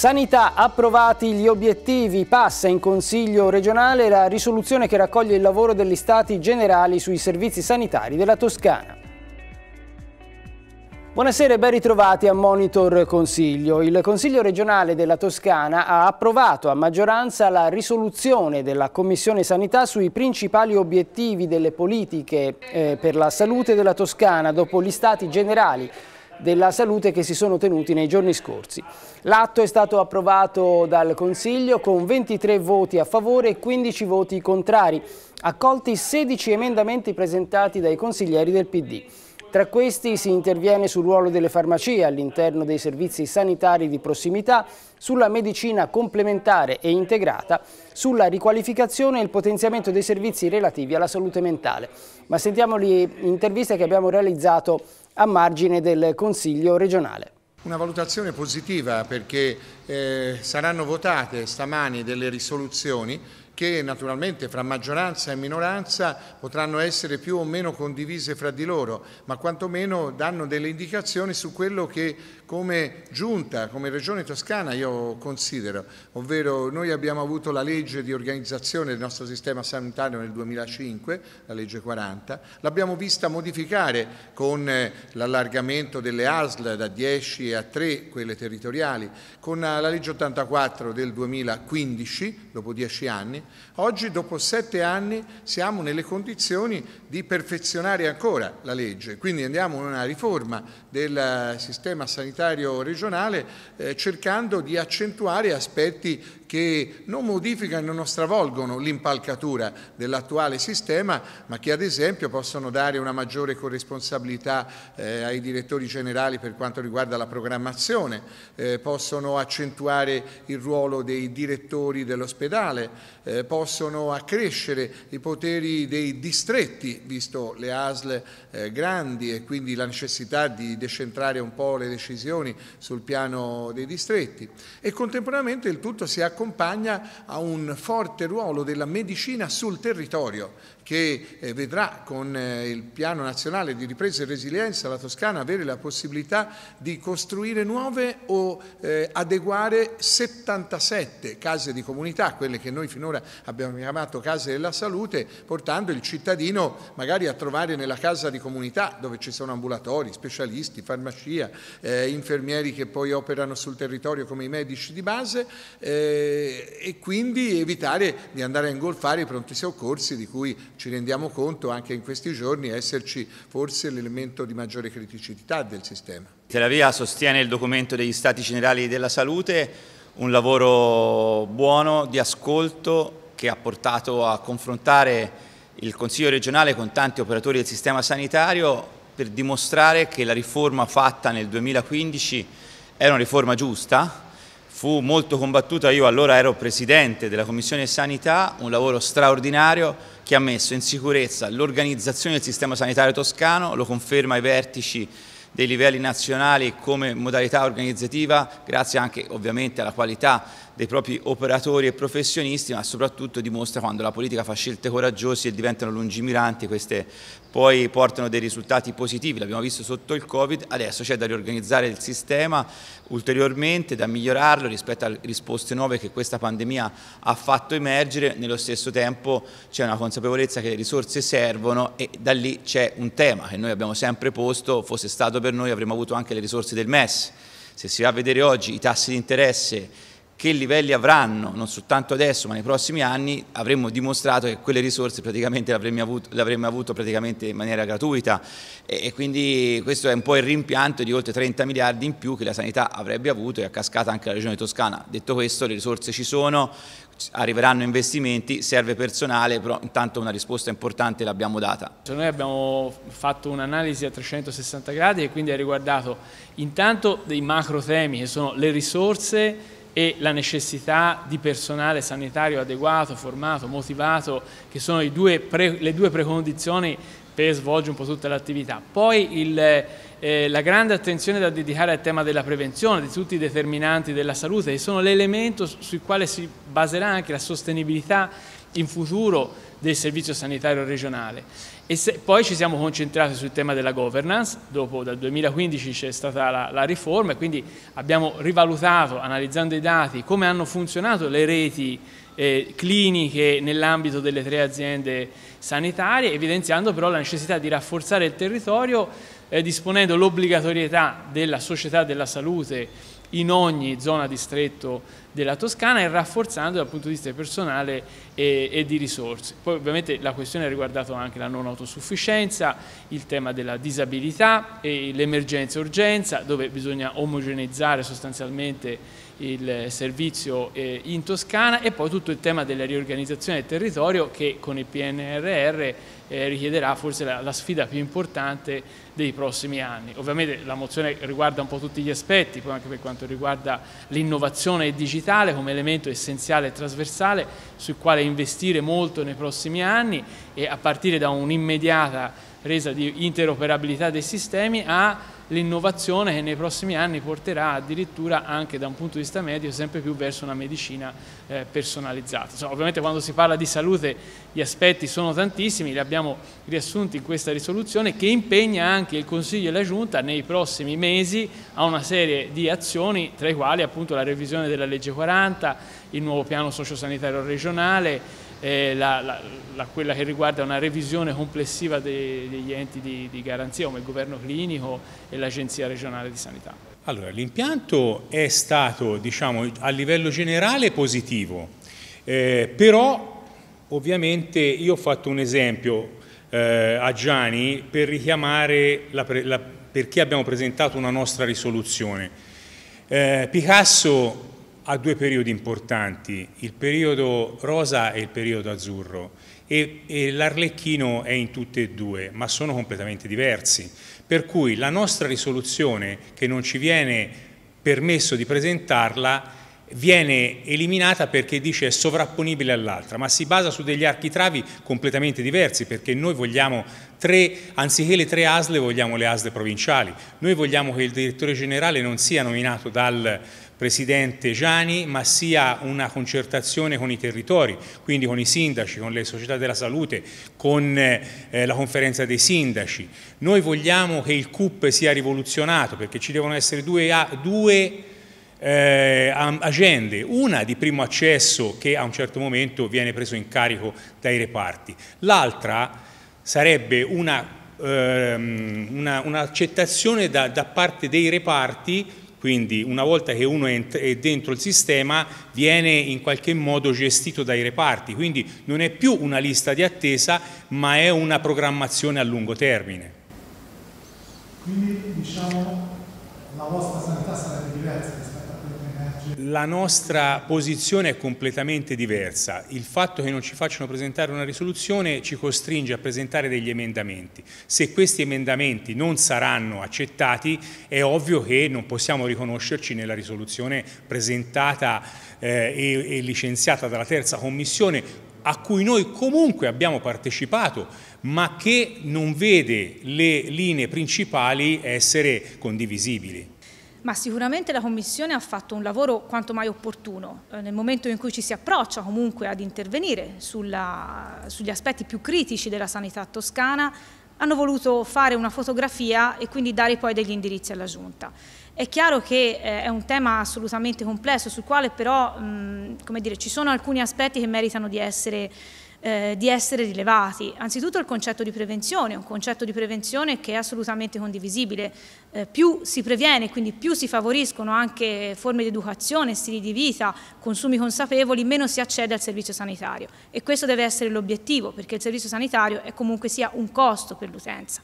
Sanità approvati gli obiettivi, passa in Consiglio regionale la risoluzione che raccoglie il lavoro degli Stati generali sui servizi sanitari della Toscana. Buonasera e ben ritrovati a Monitor Consiglio. Il Consiglio regionale della Toscana ha approvato a maggioranza la risoluzione della Commissione Sanità sui principali obiettivi delle politiche eh, per la salute della Toscana dopo gli stati generali della Salute che si sono tenuti nei giorni scorsi. L'atto è stato approvato dal Consiglio con 23 voti a favore e 15 voti contrari, accolti 16 emendamenti presentati dai consiglieri del PD. Tra questi si interviene sul ruolo delle farmacie all'interno dei servizi sanitari di prossimità, sulla medicina complementare e integrata, sulla riqualificazione e il potenziamento dei servizi relativi alla salute mentale. Ma sentiamo le interviste che abbiamo realizzato a margine del Consiglio regionale. Una valutazione positiva perché eh, saranno votate stamani delle risoluzioni che naturalmente fra maggioranza e minoranza potranno essere più o meno condivise fra di loro, ma quantomeno danno delle indicazioni su quello che come giunta, come Regione Toscana io considero, ovvero noi abbiamo avuto la legge di organizzazione del nostro sistema sanitario nel 2005, la legge 40, l'abbiamo vista modificare con eh, l'allargamento delle ASL da 10 a 3, quelle territoriali, con eh, la legge 84 del 2015, dopo 10 anni, anni, oggi dopo sette anni siamo nelle condizioni di perfezionare ancora la legge, quindi andiamo in una riforma del eh, sistema sanitario regionale eh, cercando di accentuare aspetti che non modificano e non stravolgono l'impalcatura dell'attuale sistema, ma che ad esempio possono dare una maggiore corresponsabilità eh, ai direttori generali per quanto riguarda la programmazione, eh, possono accentuare il ruolo dei direttori dell'ospedale, eh, possono accrescere i poteri dei distretti, visto le ASL eh, grandi e quindi la necessità di decentrare un po' le decisioni sul piano dei distretti e contemporaneamente il tutto si accompagna accompagna a un forte ruolo della medicina sul territorio che eh, vedrà con eh, il piano nazionale di ripresa e resilienza la Toscana avere la possibilità di costruire nuove o eh, adeguare 77 case di comunità, quelle che noi finora abbiamo chiamato case della salute, portando il cittadino magari a trovare nella casa di comunità dove ci sono ambulatori, specialisti, farmacia, eh, infermieri che poi operano sul territorio come i medici di base eh, e quindi evitare di andare a ingolfare i pronti soccorsi di cui ci rendiamo conto anche in questi giorni esserci forse l'elemento di maggiore criticità del sistema. Tel Aviv sostiene il documento degli Stati Generali della Salute, un lavoro buono di ascolto che ha portato a confrontare il Consiglio regionale con tanti operatori del sistema sanitario per dimostrare che la riforma fatta nel 2015 era una riforma giusta, fu molto combattuta, io allora ero presidente della Commissione Sanità, un lavoro straordinario che ha messo in sicurezza l'organizzazione del sistema sanitario toscano, lo conferma ai vertici dei livelli nazionali come modalità organizzativa, grazie anche ovviamente alla qualità dei propri operatori e professionisti, ma soprattutto dimostra quando la politica fa scelte coraggiose e diventano lungimiranti, queste poi portano dei risultati positivi, l'abbiamo visto sotto il Covid, adesso c'è da riorganizzare il sistema ulteriormente, da migliorarlo rispetto alle risposte nuove che questa pandemia ha fatto emergere, nello stesso tempo c'è una consapevolezza che le risorse servono e da lì c'è un tema che noi abbiamo sempre posto, fosse stato per noi avremmo avuto anche le risorse del MES. Se si va a vedere oggi i tassi di interesse che livelli avranno, non soltanto adesso ma nei prossimi anni, avremmo dimostrato che quelle risorse praticamente le avremmo avuto, praticamente in maniera gratuita e, e, quindi questo è un po' il rimpianto di oltre 30 miliardi in più che la sanità avrebbe avuto e a cascata anche la regione toscana. Detto questo le risorse ci sono, arriveranno investimenti, serve personale, però intanto una risposta importante l'abbiamo data. Cioè, noi abbiamo fatto un'analisi a 360 gradi e quindi ha riguardato intanto dei macro temi che sono le risorse, e la necessità di personale sanitario adeguato, formato, motivato, che sono due pre, le due precondizioni per svolgere un po' tutta l'attività. Poi il, eh, la grande attenzione da dedicare al tema della prevenzione, di tutti i determinanti della salute, che sono l'elemento sul quale si baserà anche la sostenibilità in futuro del servizio sanitario regionale e se, poi ci siamo concentrati sul tema della governance, dopo dal 2015 c'è stata la, la riforma e quindi abbiamo rivalutato, analizzando i dati, come hanno funzionato le reti eh, cliniche nell'ambito delle tre aziende sanitarie, evidenziando però la necessità di rafforzare il territorio eh, disponendo l'obbligatorietà della società della salute in ogni zona distretto della Toscana e rafforzando dal punto di vista personale e, e, di risorse. Poi ovviamente la questione ha riguardato anche la non autosufficienza, il tema della disabilità e l'emergenza-urgenza dove bisogna omogeneizzare sostanzialmente il servizio eh, in Toscana e poi tutto il tema della riorganizzazione del territorio che con il PNRR eh, richiederà forse la, la, sfida più importante dei prossimi anni. Ovviamente la mozione riguarda un po' tutti gli aspetti, poi anche per quanto riguarda l'innovazione digitale digitale come elemento essenziale e trasversale sul quale investire molto nei prossimi anni e a partire da un'immediata resa di interoperabilità dei sistemi a l'innovazione che nei prossimi anni porterà addirittura anche da un punto di vista medico sempre più verso una medicina eh, personalizzata. Insomma, ovviamente quando si parla di salute gli aspetti sono tantissimi, li abbiamo riassunti in questa risoluzione che impegna anche il Consiglio e la Giunta nei prossimi mesi a una serie di azioni tra i quali appunto la revisione della legge 40, il nuovo piano sociosanitario regionale, eh, la, la, la, quella che riguarda una revisione complessiva de, degli enti di, di garanzia come il governo clinico e l'Agenzia regionale di sanità. Allora, l'impianto è stato diciamo, a livello generale positivo, eh, però ovviamente io ho fatto un esempio eh, a Gianni per richiamare la, la, perché abbiamo presentato una nostra risoluzione. Eh, Picasso ha due periodi importanti, il periodo rosa e il periodo azzurro e, e l'arlecchino è in tutte e due, ma sono completamente diversi. Per cui la nostra risoluzione, che non ci viene permesso di presentarla, viene eliminata perché dice è sovrapponibile all'altra, ma si basa su degli architravi completamente diversi perché noi vogliamo tre, anziché le tre ASLE vogliamo le ASLE provinciali, noi vogliamo che il direttore generale non sia nominato dal Presidente Gianni, ma sia una concertazione con i territori, quindi con i sindaci, con le società della salute, con eh, la conferenza dei sindaci. Noi vogliamo che il CUP sia rivoluzionato perché ci devono essere due, due eh, agende, una di primo accesso che a un certo momento viene preso in carico dai reparti, l'altra sarebbe ehm, un'accettazione una da, da parte dei reparti quindi una volta che uno è dentro il sistema viene in qualche modo gestito dai reparti, quindi non è più una lista di attesa ma è una programmazione a lungo termine. Quindi diciamo la vostra sanità sarebbe diversa la nostra posizione è completamente diversa. Il fatto che non ci facciano presentare una risoluzione ci costringe a presentare degli emendamenti. Se questi emendamenti non saranno accettati è ovvio che non possiamo riconoscerci nella risoluzione presentata eh, e, e licenziata dalla terza commissione a cui noi comunque abbiamo partecipato, ma che non vede le linee principali essere condivisibili ma sicuramente la Commissione ha fatto un lavoro quanto mai opportuno eh, nel momento in cui ci si approccia comunque ad intervenire sulla, sugli aspetti più critici della sanità toscana hanno voluto fare una fotografia e quindi dare poi degli indirizzi alla Giunta. È chiaro che eh, è un tema assolutamente complesso sul quale però mh, dire, ci sono alcuni aspetti che meritano di essere eh, di essere rilevati. Anzitutto il concetto di prevenzione, un concetto di prevenzione che è assolutamente condivisibile. Eh, più si previene, quindi più si favoriscono anche forme di educazione, stili di vita, consumi consapevoli, meno si accede al servizio sanitario. E questo deve essere l'obiettivo, perché il servizio sanitario è comunque sia un costo per l'utenza.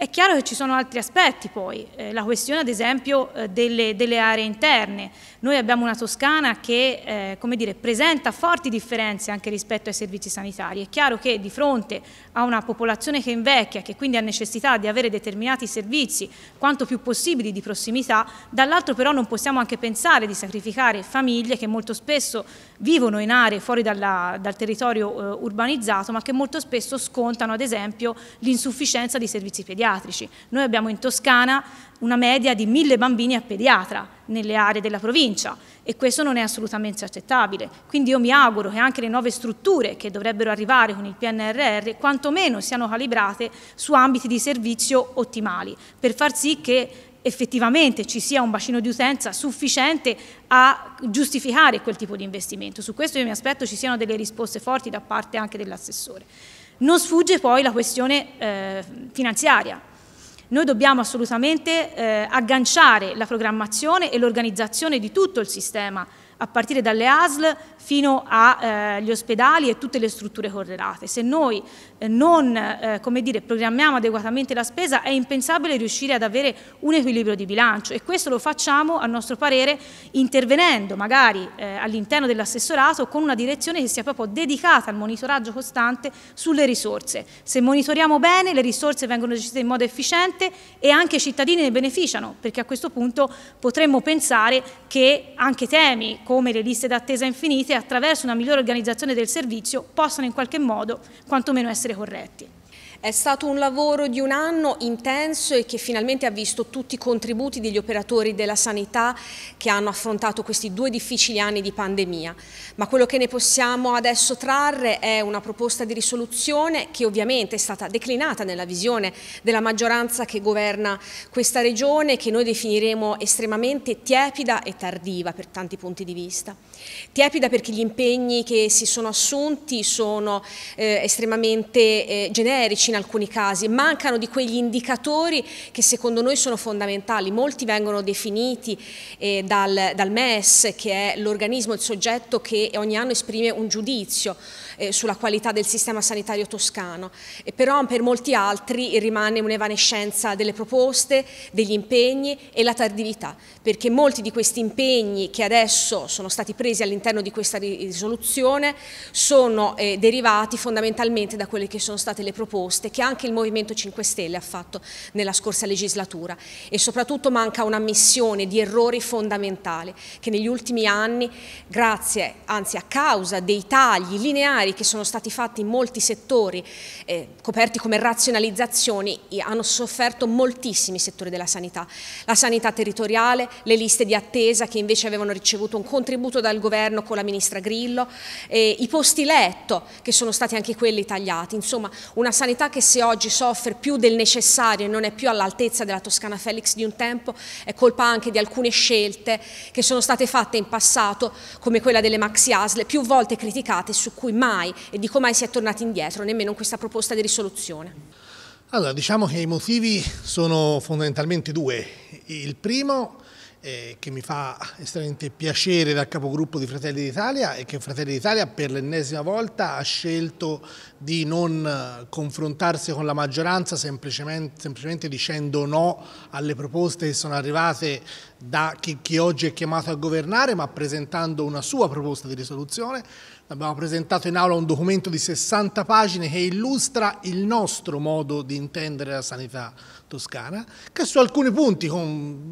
È chiaro che ci sono altri aspetti poi, eh, la questione ad esempio eh, delle, delle, aree interne. Noi abbiamo una Toscana che eh, dire, presenta forti differenze anche rispetto ai servizi sanitari. È chiaro che di fronte a una popolazione che invecchia, che quindi ha necessità di avere determinati servizi quanto più possibili di prossimità, dall'altro però non possiamo anche pensare di sacrificare famiglie che molto spesso vivono in aree fuori dalla, dal territorio eh, urbanizzato ma che molto spesso scontano ad esempio l'insufficienza di servizi pediatrici pediatrici. Noi abbiamo in Toscana una media di mille bambini a pediatra nelle aree della provincia e questo non è assolutamente accettabile. Quindi io mi auguro che anche le nuove strutture che dovrebbero arrivare con il PNRR quantomeno siano calibrate su ambiti di servizio ottimali per far sì che effettivamente ci sia un bacino di utenza sufficiente a giustificare quel tipo di investimento. Su questo io mi aspetto ci siano delle risposte forti da parte anche dell'assessore. Non sfugge poi la questione eh, finanziaria. Noi dobbiamo assolutamente eh, agganciare la programmazione e l'organizzazione di tutto il sistema, a partire dalle ASL fino agli eh, ospedali e tutte le strutture correlate. Se noi eh, non eh, dire, programmiamo adeguatamente la spesa è impensabile riuscire ad avere un equilibrio di bilancio e questo lo facciamo a nostro parere intervenendo magari eh, all'interno dell'assessorato con una direzione che sia proprio dedicata al monitoraggio costante sulle risorse. Se monitoriamo bene le risorse vengono gestite in modo efficiente e anche i cittadini ne beneficiano perché a questo punto potremmo pensare che anche temi come le liste d'attesa infinite attraverso una migliore organizzazione del servizio possano in qualche modo quantomeno essere corretti. È stato un lavoro di un anno intenso e che finalmente ha visto tutti i contributi degli operatori della sanità che hanno affrontato questi due difficili anni di pandemia. Ma quello che ne possiamo adesso trarre è una proposta di risoluzione che ovviamente è stata declinata nella visione della maggioranza che governa questa regione che noi definiremo estremamente tiepida e tardiva per tanti punti di vista. Tiepida perché gli impegni che si sono assunti sono eh, estremamente eh, generici in alcuni casi, mancano di quegli indicatori che secondo noi sono fondamentali, molti vengono definiti eh, dal, dal MES che è l'organismo, il soggetto che ogni anno esprime un giudizio eh, sulla qualità del sistema sanitario toscano, e eh, però per molti altri rimane un'evanescenza delle proposte, degli impegni e la tardività, perché molti di questi impegni che adesso sono stati presi all'interno di questa risoluzione sono eh, derivati fondamentalmente da quelle che sono state le proposte che anche il Movimento 5 Stelle ha fatto nella scorsa legislatura e soprattutto manca una missione di errori fondamentali che negli ultimi anni, grazie, anzi a causa dei tagli lineari straordinari che sono stati fatti in molti settori, eh, coperti come razionalizzazioni, hanno sofferto moltissimi settori della sanità. La sanità territoriale, le liste di attesa che invece avevano ricevuto un contributo dal governo con la ministra Grillo, eh, i posti letto che sono stati anche quelli tagliati, insomma una sanità che se oggi soffre più del necessario e non è più all'altezza della Toscana Felix di un tempo è colpa anche di alcune scelte che sono state fatte in passato come quella delle maxi ASL più volte criticate su cui mai mai e dico mai si è tornati indietro, nemmeno in questa proposta di risoluzione. Allora, diciamo che i motivi sono fondamentalmente due. Il primo, eh, che mi fa estremamente piacere dal capogruppo di Fratelli d'Italia, è che Fratelli d'Italia per l'ennesima volta ha scelto di non eh, confrontarsi con la maggioranza semplicemente, semplicemente dicendo no alle proposte che sono arrivate da chi, chi oggi è chiamato a governare, ma presentando una sua proposta di risoluzione Abbiamo presentato in aula un documento di 60 pagine che illustra il nostro modo di intendere la sanità toscana, che su alcuni punti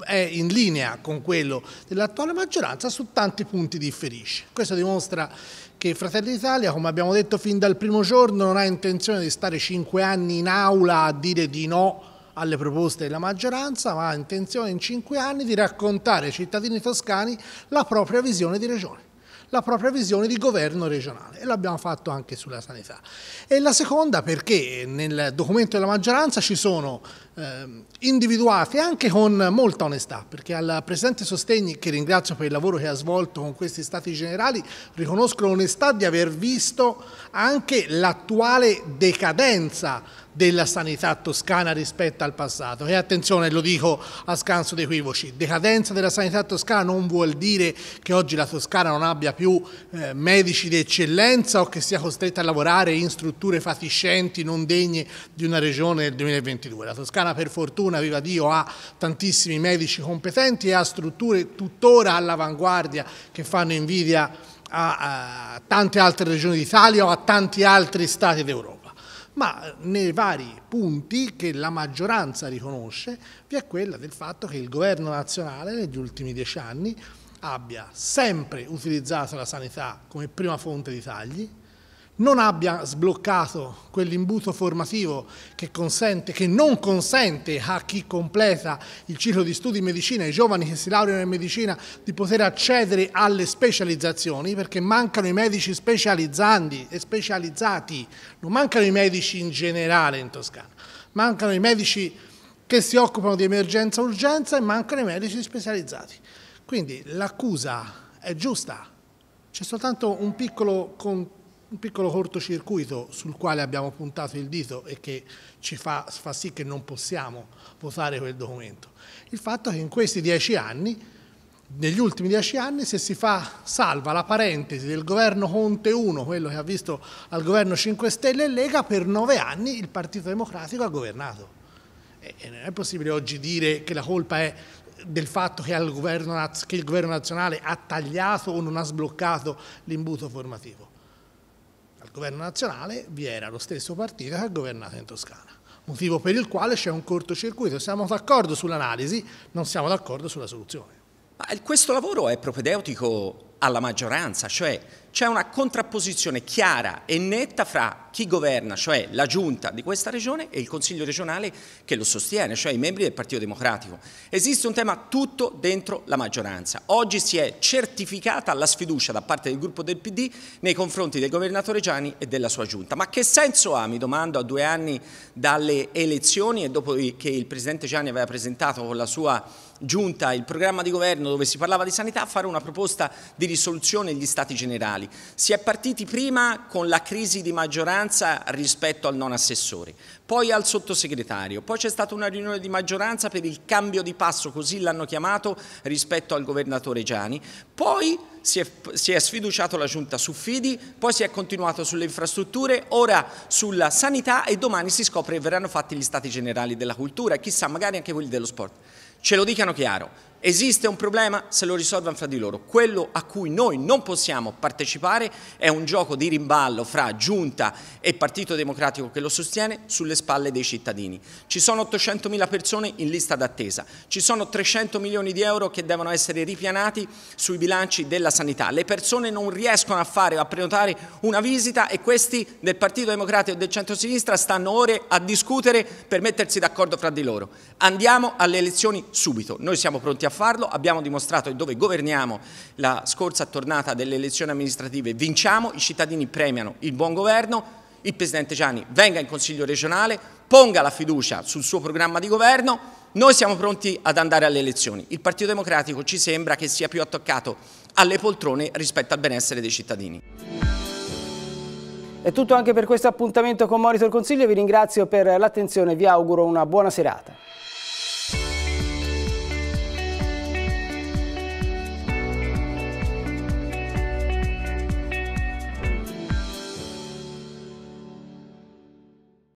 è in linea con quello dell'attuale maggioranza, su tanti punti differisce. Questo dimostra che Fratelli d'Italia, come abbiamo detto fin dal primo giorno, non ha intenzione di stare cinque anni in aula a dire di no alle proposte della maggioranza, ma ha intenzione in cinque anni di raccontare ai cittadini toscani la propria visione di regione la propria visione di governo regionale e l'abbiamo fatto anche sulla sanità. E la seconda perché nel documento della maggioranza ci sono eh, individuate anche con molta onestà, perché al Presidente Sostegni, che ringrazio per il lavoro che ha svolto con questi Stati Generali, riconosco l'onestà di aver visto anche l'attuale decadenza della sanità toscana rispetto al passato. E attenzione, lo dico a scanso di equivoci, decadenza della sanità toscana non vuol dire che oggi la Toscana non abbia più eh, medici di eccellenza o che sia costretta a lavorare in strutture fatiscenti non degne di una regione del 2022. La Toscana per fortuna, viva Dio, ha tantissimi medici competenti e ha strutture tuttora all'avanguardia che fanno invidia a, a tante altre regioni d'Italia o a tanti altri stati d'Europa ma nei vari punti che la maggioranza riconosce vi è quella del fatto che il governo nazionale negli ultimi dieci anni abbia sempre utilizzato la sanità come prima fonte di tagli, non abbia sbloccato quell'imbuto formativo che, consente, che, non consente a chi completa il ciclo di studi in medicina, ai giovani che si laureano in medicina, di poter accedere alle specializzazioni, perché mancano i medici specializzanti e specializzati, non mancano i medici in generale in Toscana, mancano i medici che si occupano di emergenza-urgenza e mancano i medici specializzati. Quindi l'accusa è giusta, c'è soltanto un piccolo... Con- un piccolo cortocircuito sul quale abbiamo puntato il dito e che ci fa, fa sì che non possiamo votare quel documento. Il fatto è che in questi dieci anni, negli ultimi dieci anni, se si fa salva la parentesi del governo Conte 1, quello che ha visto al governo 5 Stelle e Lega, per nove anni il Partito Democratico ha governato. E non è possibile oggi dire che la colpa è del fatto che il governo nazionale ha tagliato o non ha sbloccato l'imbuto formativo governo nazionale vi era lo stesso partito che ha governato in Toscana motivo per il quale c'è un cortocircuito. Siamo d'accordo sull'analisi, non siamo d'accordo sulla soluzione. Ma questo lavoro è propedeutico alla maggioranza, cioè c'è una contrapposizione chiara e netta fra chi governa, cioè la giunta di questa regione e il Consiglio regionale che lo sostiene, cioè i membri del Partito Democratico. Esiste un tema tutto dentro la maggioranza. Oggi si è certificata la sfiducia da parte del gruppo del PD nei confronti del governatore Gianni e della sua giunta. Ma che senso ha, mi domando, a due anni dalle elezioni e dopo che il Presidente Gianni aveva presentato con la sua giunta il programma di governo dove si parlava di sanità, fare una proposta di risoluzione gli stati generali. Si è partiti prima con la crisi di maggioranza rispetto al non assessore, poi al sottosegretario, poi c'è stata una riunione di maggioranza per il cambio di passo, così l'hanno chiamato, rispetto al governatore Gianni, poi si è, si è sfiduciato la giunta su Fidi, poi si è continuato sulle infrastrutture, ora sulla sanità e domani si scopre che verranno fatti gli stati generali della cultura, e chissà magari anche quelli dello sport. Ce lo dicano chiaro, Esiste un problema? Se lo risolvano fra di loro. Quello a cui noi non possiamo partecipare è un gioco di rimballo fra giunta e Partito Democratico che lo sostiene sulle spalle dei cittadini. Ci sono 800.000 persone in lista d'attesa, ci sono 300 milioni di euro che devono essere ripianati sui bilanci della sanità. Le persone non riescono a fare, o a prenotare una visita e questi del Partito Democratico e del centrosinistra stanno ore a discutere per mettersi d'accordo fra di loro. Andiamo alle elezioni subito. Noi siamo pronti a farlo, abbiamo dimostrato che dove governiamo la scorsa tornata delle elezioni amministrative vinciamo, i cittadini premiano il buon governo, il Presidente Gianni venga in Consiglio regionale, ponga la fiducia sul suo programma di governo, noi siamo pronti ad andare alle elezioni. Il Partito Democratico ci sembra che sia più attaccato alle poltrone rispetto al benessere dei cittadini. È tutto anche per questo appuntamento con Monitor Consiglio, vi ringrazio per l'attenzione e vi auguro una buona serata.